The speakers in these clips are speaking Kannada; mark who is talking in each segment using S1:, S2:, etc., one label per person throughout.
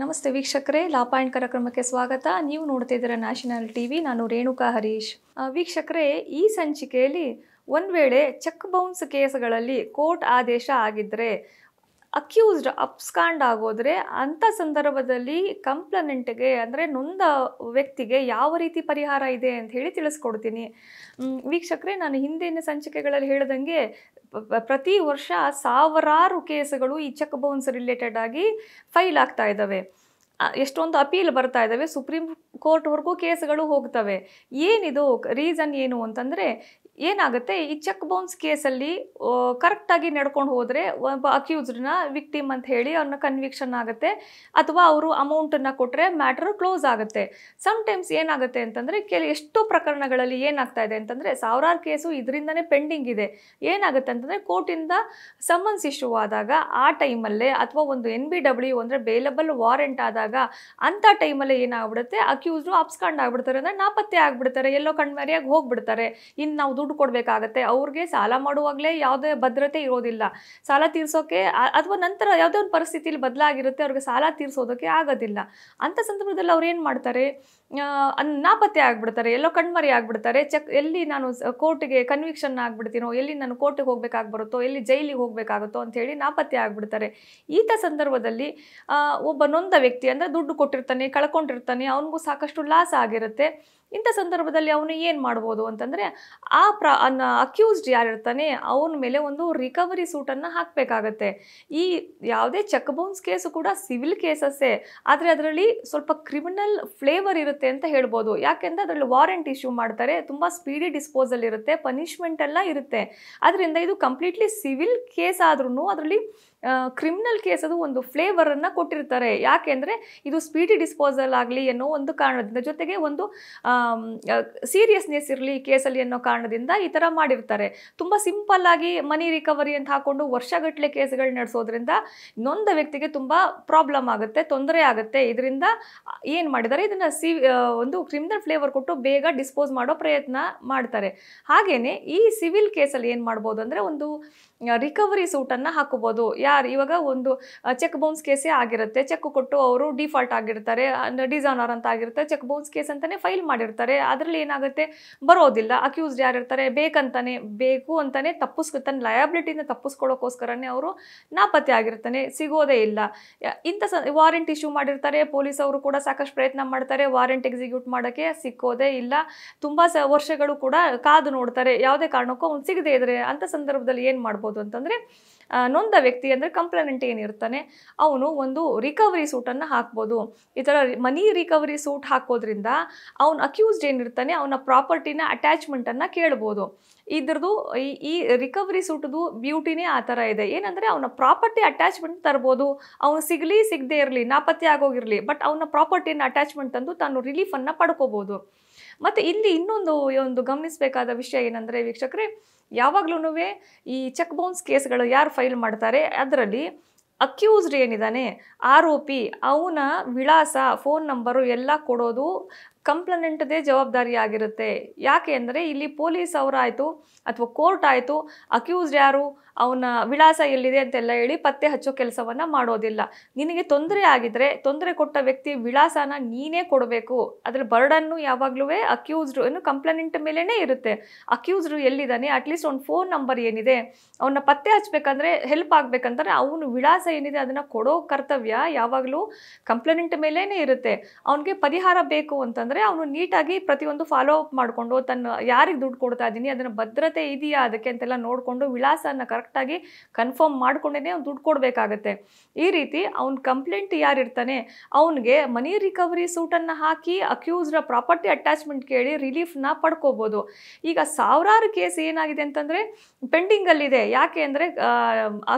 S1: ನಮಸ್ತೆ ವೀಕ್ಷಕರೇ ಲಾ ಕಾರ್ಯಕ್ರಮಕ್ಕೆ ಸ್ವಾಗತ ನೀವು ನೋಡ್ತಿದ್ದೀರ ನ್ಯಾಷನಲ್ ಟಿ ನಾನು ರೇಣುಕಾ ಹರೀಶ್ ವೀಕ್ಷಕರೇ ಈ ಸಂಚಿಕೆಯಲ್ಲಿ ಒಂದು ವೇಳೆ ಚೆಕ್ ಬೌನ್ಸ್ ಕೇಸ್ಗಳಲ್ಲಿ ಕೋರ್ಟ್ ಆದೇಶ ಆಗಿದ್ದರೆ ಅಕ್ಯೂಸ್ಡ್ ಅಪ್ಸ್ಕಾಂಡ್ ಆಗೋದ್ರೆ ಅಂಥ ಸಂದರ್ಭದಲ್ಲಿ ಕಂಪ್ಲನೆಂಟ್ಗೆ ಅಂದರೆ ನೊಂದ ವ್ಯಕ್ತಿಗೆ ಯಾವ ರೀತಿ ಪರಿಹಾರ ಇದೆ ಅಂತ ಹೇಳಿ ತಿಳಿಸ್ಕೊಡ್ತೀನಿ ವೀಕ್ಷಕರೇ ನಾನು ಹಿಂದಿನ ಸಂಚಿಕೆಗಳಲ್ಲಿ ಹೇಳಿದಂಗೆ ಪ್ರತಿ ವರ್ಷ ಸಾವಿರಾರು ಕೇಸ್ಗಳು ಈ ಚೆಕ್ ಬೌನ್ಸ್ ರಿಲೇಟೆಡ್ ಆಗಿ ಫೈಲ್ ಆಗ್ತಾ ಇದ್ದಾವೆ ಎಷ್ಟೊಂದು ಅಪೀಲ್ ಬರ್ತಾ ಇದ್ದಾವೆ ಸುಪ್ರೀಂ ಕೋರ್ಟ್ವರೆಗೂ ಕೇಸ್ಗಳು ಹೋಗ್ತವೆ ಏನಿದು ರೀಸನ್ ಏನು ಅಂತಂದರೆ ಏನಾಗುತ್ತೆ ಈ ಚೆಕ್ ಬೌನ್ಸ್ ಕೇಸಲ್ಲಿ ಕರೆಕ್ಟಾಗಿ ನಡ್ಕೊಂಡು ಹೋದರೆ ಒಬ್ಬ ಅಕ್ಯೂಸ್ಡ್ನ ವಿಕ್ಟಿಮ್ ಅಂತ ಹೇಳಿ ಅವ್ರನ್ನ ಕನ್ವಿಕ್ಷನ್ ಆಗುತ್ತೆ ಅಥವಾ ಅವರು ಅಮೌಂಟನ್ನು ಕೊಟ್ಟರೆ ಮ್ಯಾಟರ್ ಕ್ಲೋಸ್ ಆಗುತ್ತೆ ಟೈಮ್ಸ್ ಏನಾಗುತ್ತೆ ಅಂತಂದರೆ ಕೆಲ ಎಷ್ಟು ಪ್ರಕರಣಗಳಲ್ಲಿ ಏನಾಗ್ತಾ ಇದೆ ಅಂತಂದರೆ ಸಾವಿರಾರು ಕೇಸು ಇದರಿಂದನೇ ಪೆಂಡಿಂಗ್ ಇದೆ ಏನಾಗುತ್ತೆ ಅಂತಂದರೆ ಕೋರ್ಟಿಂದ ಸಮನ್ಸ್ ಇಶ್ಯೂ ಆದಾಗ ಆ ಟೈಮಲ್ಲೇ ಅಥವಾ ಒಂದು ಎನ್ ಬಿ ಡಬ್ಲ್ಯೂ ಅಂದರೆ ಬೇಲಬಲ್ ವಾರೆಂಟ್ ಆದಾಗ ಅಂಥ ಟೈಮಲ್ಲೇ ಏನಾಗ್ಬಿಡುತ್ತೆ ಅಕ್ಯೂಸ್ಡು ಅಪ್ಸ್ಕೊಂಡು ಆಗ್ಬಿಡ್ತಾರೆ ಅಂದರೆ ನಾಪತ್ತೆ ಆಗ್ಬಿಡ್ತಾರೆ ಎಲ್ಲೋ ಕಣ್ಮರಿಯಾಗಿ ಹೋಗ್ಬಿಡ್ತಾರೆ ಇನ್ನು ನಾವು ದುಡ್ಡು ಕೊಡಬೇಕಾಗತ್ತೆ ಅವ್ರಿಗೆ ಸಾಲ ಮಾಡುವಾಗಲೇ ಯಾವುದೇ ಭದ್ರತೆ ಇರೋದಿಲ್ಲ ಸಾಲ ತೀರಿಸೋಕೆ ಅಥವಾ ನಂತರ ಯಾವುದೇ ಒಂದು ಪರಿಸ್ಥಿತಿಯಲ್ಲಿ ಬದಲಾಗಿರುತ್ತೆ ಅವ್ರಿಗೆ ಸಾಲ ತೀರಿಸೋದಕ್ಕೆ ಆಗೋದಿಲ್ಲ ಅಂಥ ಸಂದರ್ಭದಲ್ಲಿ ಅವ್ರು ಏನು ಮಾಡ್ತಾರೆ ನಾಪತ್ತೆ ಆಗಿಬಿಡ್ತಾರೆ ಎಲ್ಲೋ ಕಣ್ಮರಿ ಆಗಿಬಿಡ್ತಾರೆ ಚೆಕ್ ಎಲ್ಲಿ ನಾನು ಕೋರ್ಟಿಗೆ ಕನ್ವಿಕ್ಷನ್ ಆಗಿಬಿಡ್ತೀನೋ ಎಲ್ಲಿ ನಾನು ಕೋರ್ಟಿಗೆ ಹೋಗಬೇಕಾಗ್ಬರುತ್ತೋ ಎಲ್ಲಿ ಜೈಲಿಗೆ ಹೋಗಬೇಕಾಗುತ್ತೋ ಹೇಳಿ ನಾಪತ್ತೆ ಆಗಿಬಿಡ್ತಾರೆ ಈತ ಸಂದರ್ಭದಲ್ಲಿ ಒಬ್ಬ ನೊಂದ ವ್ಯಕ್ತಿ ಅಂದರೆ ದುಡ್ಡು ಕೊಟ್ಟಿರ್ತಾನೆ ಕಳ್ಕೊಂಡಿರ್ತಾನೆ ಅವನಿಗೂ ಸಾಕಷ್ಟು ಲಾಸ್ ಆಗಿರುತ್ತೆ ಇಂಥ ಸಂದರ್ಭದಲ್ಲಿ ಅವನು ಏನು ಮಾಡ್ಬೋದು ಅಂತಂದರೆ ಆ ಪ್ರ ಅನ್ನ ಅಕ್ಯೂಸ್ಡ್ ಯಾರಿರ್ತಾನೆ ಅವನ ಮೇಲೆ ಒಂದು ರಿಕವರಿ ಸೂಟನ್ನು ಹಾಕಬೇಕಾಗತ್ತೆ ಈ ಯಾವುದೇ ಚೆಕ್ ಬೌನ್ಸ್ ಕೇಸು ಕೂಡ ಸಿವಿಲ್ ಕೇಸಸ್ಸೇ ಆದರೆ ಅದರಲ್ಲಿ ಸ್ವಲ್ಪ ಕ್ರಿಮಿನಲ್ ಫ್ಲೇವರ್ ಇರುತ್ತೆ ಅಂತ ಹೇಳ್ಬೋದು ಯಾಕೆಂದರೆ ಅದರಲ್ಲಿ ವಾರೆಂಟ್ ಇಶ್ಯೂ ಮಾಡ್ತಾರೆ ತುಂಬ ಸ್ಪೀಡಿ ಡಿಸ್ಪೋಸಲ್ ಇರುತ್ತೆ ಪನಿಷ್ಮೆಂಟ್ ಎಲ್ಲ ಇರುತ್ತೆ ಅದರಿಂದ ಇದು ಕಂಪ್ಲೀಟ್ಲಿ ಸಿವಿಲ್ ಕೇಸ್ ಆದ್ರೂ ಅದರಲ್ಲಿ ಕ್ರಿಮಿನಲ್ ಕೇಸ್ ಅದು ಒಂದು ಫ್ಲೇವರನ್ನು ಕೊಟ್ಟಿರ್ತಾರೆ ಯಾಕೆಂದರೆ ಇದು ಸ್ಪೀಡಿ ಡಿಸ್ಪೋಸಲ್ ಆಗಲಿ ಅನ್ನೋ ಒಂದು ಕಾರಣದಿಂದ ಜೊತೆಗೆ ಒಂದು ಸೀರಿಯಸ್ನೆಸ್ ಇರಲಿ ಕೇಸಲ್ಲಿ ಅನ್ನೋ ಕಾರಣದಿಂದ ಈ ಥರ ಮಾಡಿರ್ತಾರೆ ತುಂಬ ಸಿಂಪಲ್ ಆಗಿ ಮನಿ ರಿಕವರಿ ಅಂತ ಹಾಕೊಂಡು ವರ್ಷಗಟ್ಟಲೆ ಕೇಸ್ಗಳು ನಡೆಸೋದ್ರಿಂದ ನೊಂದ ವ್ಯಕ್ತಿಗೆ ತುಂಬ ಪ್ರಾಬ್ಲಮ್ ಆಗುತ್ತೆ ತೊಂದರೆ ಆಗುತ್ತೆ ಇದರಿಂದ ಏನು ಮಾಡಿದ್ದಾರೆ ಇದನ್ನು ಸಿ ಒಂದು ಕ್ರಿಮಿನಲ್ ಫ್ಲೇವರ್ ಕೊಟ್ಟು ಬೇಗ ಡಿಸ್ಪೋಸ್ ಮಾಡೋ ಪ್ರಯತ್ನ ಮಾಡ್ತಾರೆ ಹಾಗೆಯೇ ಈ ಸಿವಿಲ್ ಕೇಸಲ್ಲಿ ಏನು ಮಾಡ್ಬೋದು ಅಂದರೆ ಒಂದು ರಿಕವರಿ ಸೂಟನ್ನು ಹಾಕೋಬಹುದು ಯಾ ಯಾರು ಇವಾಗ ಒಂದು ಚೆಕ್ ಬೌನ್ಸ್ ಕೇಸೇ ಆಗಿರುತ್ತೆ ಚೆಕ್ ಕೊಟ್ಟು ಅವರು ಡಿಫಾಲ್ಟ್ ಆಗಿರ್ತಾರೆ ಡಿಸಾನರ್ ಅಂತ ಆಗಿರುತ್ತೆ ಚೆಕ್ ಬೌನ್ಸ್ ಕೇಸ್ ಅಂತಾನೆ ಫೈಲ್ ಮಾಡಿರ್ತಾರೆ ಅದರಲ್ಲಿ ಏನಾಗುತ್ತೆ ಬರೋದಿಲ್ಲ ಅಕ್ಯೂಸ್ಡ್ ಯಾರಿರ್ತಾರೆ ಬೇಕಂತಾನೆ ಬೇಕು ಅಂತಾನೆ ತಪ್ಪಿಸ್ ತನ್ನ ಲಯಾಬಿಲಿಟಿನ ತಪ್ಪಿಸ್ಕೊಳ್ಳೋಕೋಸ್ಕರನೇ ಅವರು ನಾಪತ್ತೆ ಆಗಿರ್ತಾನೆ ಸಿಗೋದೇ ಇಲ್ಲ ಇಂಥ ವಾರಂಟ್ ವಾರೆಂಟ್ ಇಶ್ಯೂ ಮಾಡಿರ್ತಾರೆ ಪೊಲೀಸ್ ಅವರು ಕೂಡ ಸಾಕಷ್ಟು ಪ್ರಯತ್ನ ಮಾಡ್ತಾರೆ ವಾರೆಂಟ್ ಎಕ್ಸಿಕ್ಯೂಟ್ ಮಾಡೋಕ್ಕೆ ಸಿಕ್ಕೋದೇ ಇಲ್ಲ ತುಂಬ ವರ್ಷಗಳು ಕೂಡ ಕಾದು ನೋಡ್ತಾರೆ ಯಾವುದೇ ಕಾರಣಕ್ಕೂ ಅವ್ನು ಸಿಗದೇ ಇದ್ರೆ ಅಂಥ ಸಂದರ್ಭದಲ್ಲಿ ಏನು ಮಾಡ್ಬೋದು ಅಂತಂದರೆ ನೊಂದ ವ್ಯಕ್ತಿ ಅಂದರೆ ಅಂದರೆ ಕಂಪ್ಲಿಮೆಂಟೇನ್ ಏನಿರ್ತಾನೆ ಅವನು ಒಂದು ರಿಕವರಿ ಸೂಟನ್ನು ಹಾಕ್ಬೋದು ಈ ಥರ ಮನಿ ರಿಕವರಿ ಸೂಟ್ ಹಾಕೋದ್ರಿಂದ ಅವನು ಅಕ್ಯೂಸ್ಡ್ ಏನಿರ್ತಾನೆ ಅವನ ಪ್ರಾಪರ್ಟಿನ ಅಟ್ಯಾಚ್ಮೆಂಟನ್ನು ಕೇಳ್ಬೋದು ಇದ್ರದ್ದು ಈ ರಿಕವರಿ ಸೂಟದು ಬ್ಯೂಟಿನೇ ಆ ಥರ ಇದೆ ಏನಂದರೆ ಅವನ ಪ್ರಾಪರ್ಟಿ ಅಟ್ಯಾಚ್ಮೆಂಟ್ ತರ್ಬೋದು ಅವನು ಸಿಗಲಿ ಸಿಗದೇ ಇರಲಿ ನಾಪತ್ತೆ ಆಗೋಗಿರಲಿ ಬಟ್ ಅವನ ಪ್ರಾಪರ್ಟಿನ ಅಟ್ಯಾಚ್ಮೆಂಟ್ ತಂದು ತಾನು ರಿಲೀಫನ್ನು ಪಡ್ಕೋಬೋದು ಮತ್ತು ಇಲ್ಲಿ ಇನ್ನೊಂದು ಒಂದು ಗಮನಿಸಬೇಕಾದ ವಿಷಯ ಏನಂದರೆ ವೀಕ್ಷಕರೇ ಯಾವಾಗ್ಲೂ ಈ ಚೆಕ್ ಬೌನ್ಸ್ ಕೇಸ್ಗಳು ಯಾರು ಫೈಲ್ ಮಾಡ್ತಾರೆ ಅದರಲ್ಲಿ ಅಕ್ಯೂಸ್ಡ್ ಏನಿದ್ದಾನೆ ಆರೋಪಿ ಅವನ ವಿಳಾಸ ಫೋನ್ ನಂಬರು ಎಲ್ಲ ಕೊಡೋದು ಕಂಪ್ಲನೆಂಟ್ದೇ ಜವಾಬ್ದಾರಿ ಆಗಿರುತ್ತೆ ಯಾಕೆ ಅಂದರೆ ಇಲ್ಲಿ ಪೊಲೀಸ್ ಅವರಾಯಿತು ಅಥವಾ ಕೋರ್ಟ್ ಆಯಿತು ಅಕ್ಯೂಸ್ಡ್ ಯಾರು ಅವನ ವಿಳಾಸ ಎಲ್ಲಿದೆ ಅಂತೆಲ್ಲ ಹೇಳಿ ಪತ್ತೆ ಹಚ್ಚೋ ಕೆಲಸವನ್ನು ಮಾಡೋದಿಲ್ಲ ನಿನಗೆ ತೊಂದರೆ ಆಗಿದರೆ ತೊಂದರೆ ಕೊಟ್ಟ ವ್ಯಕ್ತಿ ವಿಳಾಸನ ನೀನೇ ಕೊಡಬೇಕು ಅದರ ಬರ್ಡನ್ನು ಯಾವಾಗಲೂ ಅಕ್ಯೂಸ್ಡ್ ಏನು ಕಂಪ್ಲೇನೆಂಟ್ ಮೇಲೇ ಇರುತ್ತೆ ಅಕ್ಯೂಸ್ಡ್ ಎಲ್ಲಿದ್ದಾನೆ ಅಟ್ಲೀಸ್ಟ್ ಅವ್ನ ಫೋನ್ ನಂಬರ್ ಏನಿದೆ ಅವನ್ನ ಪತ್ತೆ ಹಚ್ಚಬೇಕಂದ್ರೆ ಹೆಲ್ಪ್ ಆಗಬೇಕಂದ್ರೆ ಅವನು ವಿಳಾಸ ಏನಿದೆ ಅದನ್ನು ಕೊಡೋ ಕರ್ತವ್ಯ ಯಾವಾಗಲೂ ಕಂಪ್ಲೇನೆಂಟ್ ಮೇಲೇ ಇರುತ್ತೆ ಅವನಿಗೆ ಪರಿಹಾರ ಬೇಕು ಅಂತಂದರೆ ಅವನು ನೀಟಾಗಿ ಪ್ರತಿಯೊಂದು ಫಾಲೋ ಅಪ್ ಮಾಡಿಕೊಂಡು ತನ್ನ ಯಾರಿಗೆ ದುಡ್ಡು ಕೊಡ್ತಾ ಇದ್ದೀನಿ ಅದನ್ನು ಭದ್ರತೆ ಇದೆಯಾ ಅದಕ್ಕೆ ಅಂತೆಲ್ಲ ನೋಡಿಕೊಂಡು ವಿಳಾಸನ ಕರೆಕ್ಟಾಗಿ ಕನ್ಫರ್ಮ್ ಮಾಡಿಕೊಂಡೇನೆ ಅವ್ನು ದುಡ್ಡು ಕೊಡಬೇಕಾಗತ್ತೆ ಈ ರೀತಿ ಅವ್ನ ಕಂಪ್ಲೇಂಟ್ ಯಾರಿರ್ತಾನೆ ಅವನಿಗೆ ಮನಿ ರಿಕವರಿ ಸೂಟನ್ನು ಹಾಕಿ ಅಕ್ಯೂಸ್ನ ಪ್ರಾಪರ್ಟಿ ಅಟ್ಯಾಚ್ಮೆಂಟ್ ಕೇಳಿ ರಿಲೀಫ್ನ ಪಡ್ಕೋಬೋದು ಈಗ ಸಾವಿರಾರು ಕೇಸ್ ಏನಾಗಿದೆ ಅಂತಂದರೆ ಪೆಂಡಿಂಗಲ್ಲಿದೆ ಯಾಕೆ ಅಂದರೆ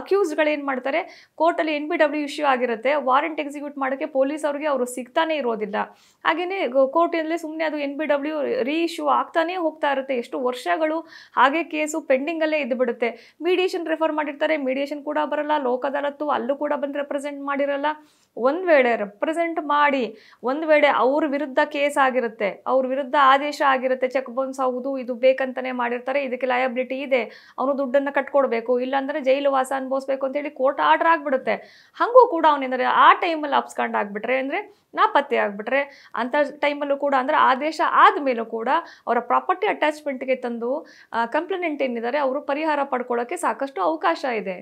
S1: ಅಕ್ಯೂಸ್ಗಳೇನು ಮಾಡ್ತಾರೆ ಕೋರ್ಟಲ್ಲಿ ಎನ್ ಬಿ ಡಬ್ಲ್ಯೂ ಇಶ್ಯೂ ಆಗಿರುತ್ತೆ ವಾರೆಂಟ್ ಎಕ್ಸಿಕ್ಯೂಟ್ ಮಾಡೋಕ್ಕೆ ಪೊಲೀಸ್ ಅವರಿಗೆ ಅವರು ಸಿಗ್ತಾನೆ ಇರೋದಿಲ್ಲ ಹಾಗೆಯೇ ಕೋರ್ಟ್ ಹೈಕೋರ್ಟಲ್ಲೇ ಸುಮ್ಮನೆ ಅದು N B W reissue ಆಗ್ತಾನೇ ಹೋಗ್ತಾ ಇರುತ್ತೆ ಎಷ್ಟು ವರ್ಷಗಳು ಹಾಗೆ ಕೇಸು ಪೆಂಡಿಂಗಲ್ಲೇ ಇದ್ದು ಬಿಡುತ್ತೆ ಮೀಡಿಯೇಷನ್ ರೆಫರ್ ಮಾಡಿರ್ತಾರೆ ಮೀಡಿಯೇಷನ್ ಕೂಡ ಬರಲ್ಲ ಲೋಕದಾಲತ್ತು ಅಲ್ಲೂ ಕೂಡ ಬಂದು ರೆಪ್ರೆಸೆಂಟ್ ಮಾಡಿರಲ್ಲ ಒಂದು ವೇಳೆ ರೆಪ್ರೆಸೆಂಟ್ ಮಾಡಿ ಒಂದು ವೇಳೆ ಅವ್ರ ವಿರುದ್ಧ ಕೇಸ್ ಆಗಿರುತ್ತೆ ಅವ್ರ ವಿರುದ್ಧ ಆದೇಶ ಆಗಿರುತ್ತೆ ಚೆಕ್ ಬೌನ್ಸ್ ಹೌದು ಇದು ಬೇಕಂತಾನೆ ಮಾಡಿರ್ತಾರೆ ಇದಕ್ಕೆ ಲಯಬಿಲಿಟಿ ಇದೆ ಅವನು ದುಡ್ಡನ್ನು ಕಟ್ಕೊಡ್ಬೇಕು ಇಲ್ಲಾಂದರೆ ಜೈಲು ವಾಸ ಅನುಭವಿಸ್ಬೇಕು ಅಂತೇಳಿ ಕೋರ್ಟ್ ಆರ್ಡರ್ ಆಗಿಬಿಡುತ್ತೆ ಹಾಗೂ ಕೂಡ ಅವನೇನಂದರೆ ಆ ಟೈಮಲ್ಲಿ ಅಪ್ಸ್ಕೊಂಡು ಆಗಿಬಿಟ್ರೆ ಅಂದರೆ ನಾಪತ್ತೆ ಆಗಿಬಿಟ್ರೆ ಅಂಥ ಟೈಮಲ್ಲೂ ಕೂಡ ಅಂದರೆ ಆದೇಶ ಆದಮೇಲೂ ಕೂಡ ಅವರ ಪ್ರಾಪರ್ಟಿ ಅಟ್ಯಾಚ್ಮೆಂಟ್ಗೆ ತಂದು ಕಂಪ್ಲೇನೆಂಟ್ ಏನಿದ್ದಾರೆ ಅವರು ಪರಿಹಾರ ಪಡ್ಕೊಳ್ಳೋಕ್ಕೆ ಸಾಕಷ್ಟು ಅವಕಾಶ ಇದೆ